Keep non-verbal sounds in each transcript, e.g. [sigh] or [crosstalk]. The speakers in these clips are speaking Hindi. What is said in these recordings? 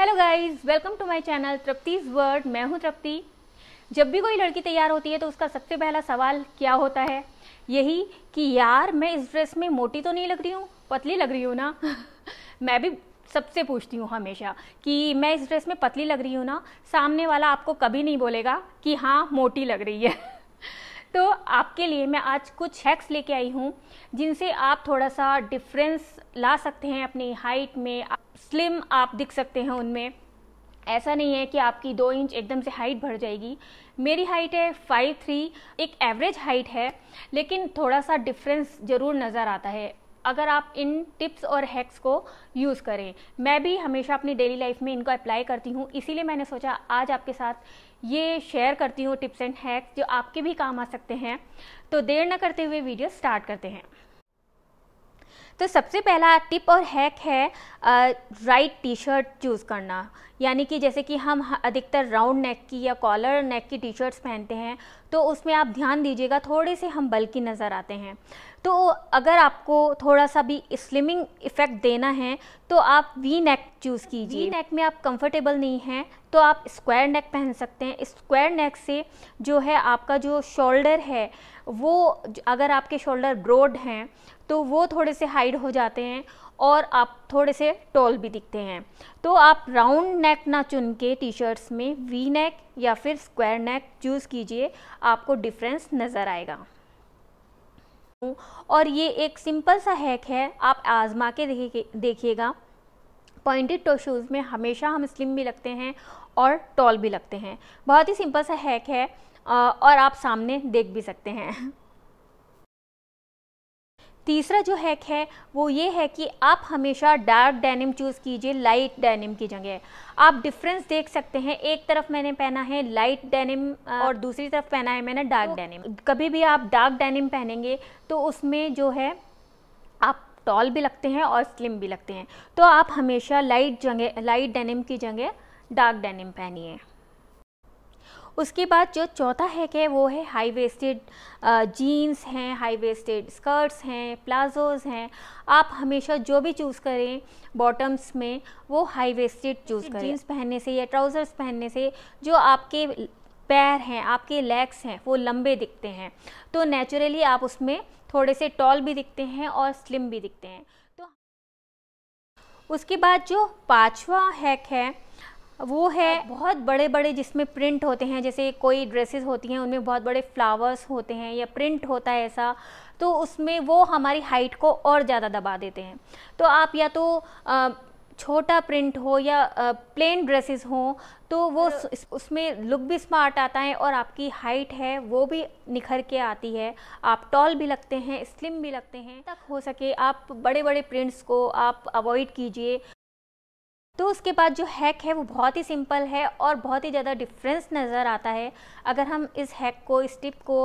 Hello guys welcome to my channel Trupti's world मैं हूं तृप्ति जब भी कोई लड़की तैयार होती है तो उसका सबसे पहला सवाल क्या होता है यही कि यार मैं इस ड्रेस में मोटी तो नहीं लग रही हूँ पतली लग रही हूँ ना [laughs] मैं भी सबसे पूछती हूँ हमेशा कि मैं इस ड्रेस में पतली लग रही हूँ ना सामने वाला आपको कभी नहीं बोलेगा कि हाँ मोटी लग रही है [laughs] तो आपके लिए मैं आज कुछ हैक्स लेके आई हूँ जिनसे आप थोड़ा सा डिफरेंस ला सकते हैं अपनी हाइट में स्लिम आप दिख सकते हैं उनमें ऐसा नहीं है कि आपकी दो इंच एकदम से हाइट बढ़ जाएगी मेरी हाइट है फाइव थ्री एक एवरेज हाइट है लेकिन थोड़ा सा डिफरेंस ज़रूर नज़र आता है अगर आप इन टिप्स और हैक्स को यूज़ करें मैं भी हमेशा अपनी डेली लाइफ में इनको अप्लाई करती हूँ इसीलिए मैंने सोचा आज आपके साथ ये शेयर करती हूँ टिप्स एंड हैक्स जो आपके भी काम आ सकते हैं तो देर ना करते हुए वीडियो स्टार्ट करते हैं तो सबसे पहला टिप और हैक है राइट टी शर्ट चूज़ करना यानी कि जैसे कि हम अधिकतर राउंड नेक की या कॉलर नेक की टी शर्ट्स पहनते हैं तो उसमें आप ध्यान दीजिएगा थोड़े से हम बल्कि नज़र आते हैं तो अगर आपको थोड़ा सा भी स्लिमिंग इफ़ेक्ट देना है तो आप वी नेक चूज़ कीजिए वी नेक में आप कंफर्टेबल नहीं हैं तो आप स्क्वायर नेक पहन सकते हैं स्क्वायर नेक से जो है आपका जो शोल्डर है वो अगर आपके शोल्डर ब्रॉड हैं तो वो थोड़े से हाइड हो जाते हैं और आप थोड़े से टॉल भी दिखते हैं तो आप राउंड नेक ना चुन के टी शर्ट्स में वी नेक या फिर स्क्वायर नेक चूज़ कीजिए आपको डिफरेंस नज़र आएगा और ये एक सिंपल सा हैक है आप आज़मा के देखिएगा पॉइंटेड टो शूज़ में हमेशा हम स्लिम भी लगते हैं और टॉल भी लगते हैं बहुत ही सिंपल सा हैक है और आप सामने देख भी सकते हैं तीसरा जो हैक है वो ये है कि आप हमेशा डार्क डेनिम चूज़ कीजिए लाइट डेनिम की जगह आप डिफरेंस देख सकते हैं एक तरफ मैंने पहना है लाइट डेनिम और दूसरी तरफ पहना है मैंने डार्क डेनिम कभी भी आप डार्क डेनिम पहनेंगे तो उसमें जो है आप टॉल भी लगते हैं और स्लिम भी लगते हैं तो आप हमेशा लाइट जगह लाइट डेनिम की जगह डार्क डेनिम पहनिए उसके बाद जो चौथा है वो है हाई वेस्टेड जीन्स हैं हाई वेस्टेड स्कर्ट्स हैं प्लाजोज हैं आप हमेशा जो भी चूज़ करें बॉटम्स में वो हाई वेस्टेड चूज़ करें जीन्स पहनने से या ट्राउज़र्स पहनने से जो आपके पैर हैं आपके लेग्स हैं वो लंबे दिखते हैं तो नेचुरली आप उसमें थोड़े से टॉल भी दिखते हैं और स्लिम भी दिखते हैं तो उसके बाद जो पाँचवा हैक है वो है बहुत बड़े बड़े जिसमें प्रिंट होते हैं जैसे कोई ड्रेसेस होती हैं उनमें बहुत बड़े फ्लावर्स होते हैं या प्रिंट होता है ऐसा तो उसमें वो हमारी हाइट को और ज़्यादा दबा देते हैं तो आप या तो छोटा प्रिंट हो या प्लेन ड्रेसेस हो तो वो उसमें लुक भी स्मार्ट आता है और आपकी हाइट है वो भी निखर के आती है आप टॉल भी लगते हैं स्लिम भी लगते हैं तक हो सके आप बड़े बड़े प्रिंट्स को आप अवॉइड कीजिए तो उसके बाद जो हैक है वो बहुत ही सिंपल है और बहुत ही ज़्यादा डिफरेंस नज़र आता है अगर हम इस हैक को इस टिप को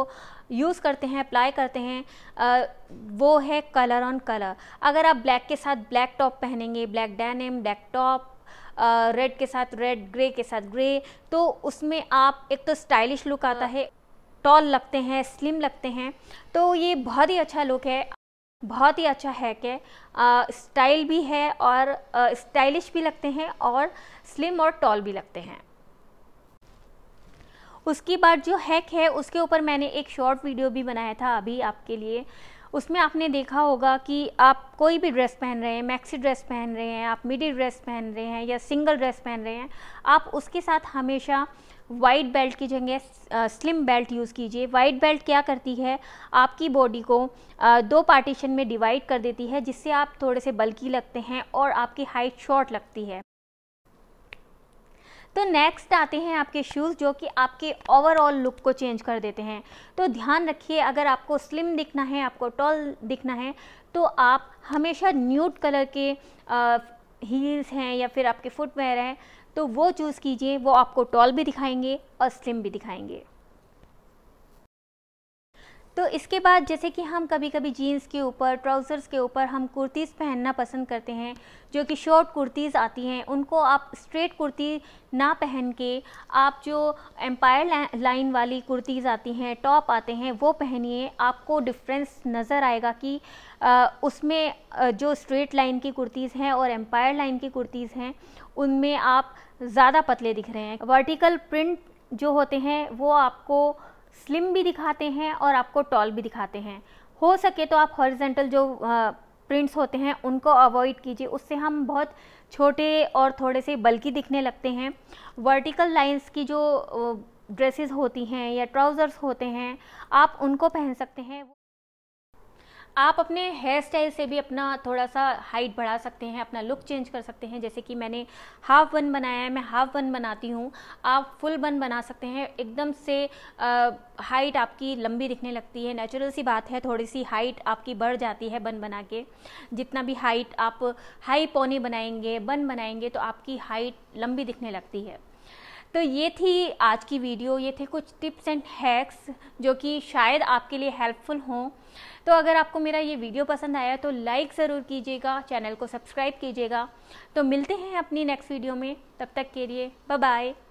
यूज़ करते हैं अप्लाई करते हैं आ, वो है कलर ऑन कलर अगर आप ब्लैक के साथ ब्लैक टॉप पहनेंगे black denim black top red के साथ रेड ग्रे के साथ ग्रे तो उसमें आप एक तो स्टाइलिश लुक आता हाँ। है टॉल लगते हैं स्लिम लगते हैं तो ये बहुत ही अच्छा लुक है बहुत ही अच्छा है के स्टाइल भी है और स्टाइलिश भी लगते हैं और स्लिम और टॉल भी लगते हैं उसके बाद जो हैक है उसके ऊपर मैंने एक शॉर्ट वीडियो भी बनाया था अभी आपके लिए उसमें आपने देखा होगा कि आप कोई भी ड्रेस पहन रहे हैं मैक्सी ड्रेस पहन रहे हैं आप मिडी ड्रेस पहन रहे हैं या सिंगल ड्रेस पहन रहे हैं आप उसके साथ हमेशा वाइट बेल्ट की जगह स्लिम बेल्ट यूज़ कीजिए वाइट बेल्ट क्या करती है आपकी बॉडी को आ, दो पार्टीशन में डिवाइड कर देती है जिससे आप थोड़े से बल्कि लगते हैं और आपकी हाइट शॉर्ट लगती है तो नेक्स्ट आते हैं आपके शूज़ जो कि आपके ओवरऑल लुक को चेंज कर देते हैं तो ध्यान रखिए अगर आपको स्लिम दिखना है आपको टॉल दिखना है तो आप हमेशा न्यूट कलर के हील्स हैं या फिर आपके फुटवेयर हैं तो वो चूज़ कीजिए वो आपको टॉल भी दिखाएंगे और स्लिम भी दिखाएंगे तो इसके बाद जैसे कि हम कभी कभी जीन्स के ऊपर ट्राउज़र्स के ऊपर हम कुर्तीज़ पहनना पसंद करते हैं जो कि शॉर्ट कुर्तीज़ आती हैं उनको आप स्ट्रेट कुर्ती ना पहन के आप जो एम्पायर लाइन वाली कुर्तीज़ आती हैं टॉप आते हैं वो पहनिए आपको डिफरेंस नज़र आएगा कि आ, उसमें जो स्ट्रेट लाइन की कुर्तीज़ हैं और एम्पायर लाइन की कुर्तीज़ हैं उनमें आप ज़्यादा पतले दिख रहे हैं वर्टिकल प्रिंट जो होते हैं वो आपको स्लिम भी दिखाते हैं और आपको टॉल भी दिखाते हैं हो सके तो आप हॉरिजेंटल जो प्रिंट्स होते हैं उनको अवॉइड कीजिए उससे हम बहुत छोटे और थोड़े से बल्कि दिखने लगते हैं वर्टिकल लाइंस की जो ड्रेसेस होती हैं या ट्राउज़र्स होते हैं आप उनको पहन सकते हैं आप अपने हेयर स्टाइल से भी अपना थोड़ा सा हाइट बढ़ा सकते हैं अपना लुक चेंज कर सकते हैं जैसे कि मैंने हाफ वन बनाया है मैं हाफ वन बनाती हूँ आप फुल बन बना सकते हैं एकदम से हाइट आपकी लंबी दिखने लगती है नेचुरल सी बात है थोड़ी सी हाइट आपकी बढ़ जाती है बन बना के जितना भी हाइट आप हाई पौनी बनाएंगे बन बनाएंगे तो आपकी हाइट लंबी दिखने लगती है तो ये थी आज की वीडियो ये थे कुछ टिप्स एंड हैक्स जो कि शायद आपके लिए हेल्पफुल हों तो अगर आपको मेरा ये वीडियो पसंद आया तो लाइक ज़रूर कीजिएगा चैनल को सब्सक्राइब कीजिएगा तो मिलते हैं अपनी नेक्स्ट वीडियो में तब तक के लिए बाय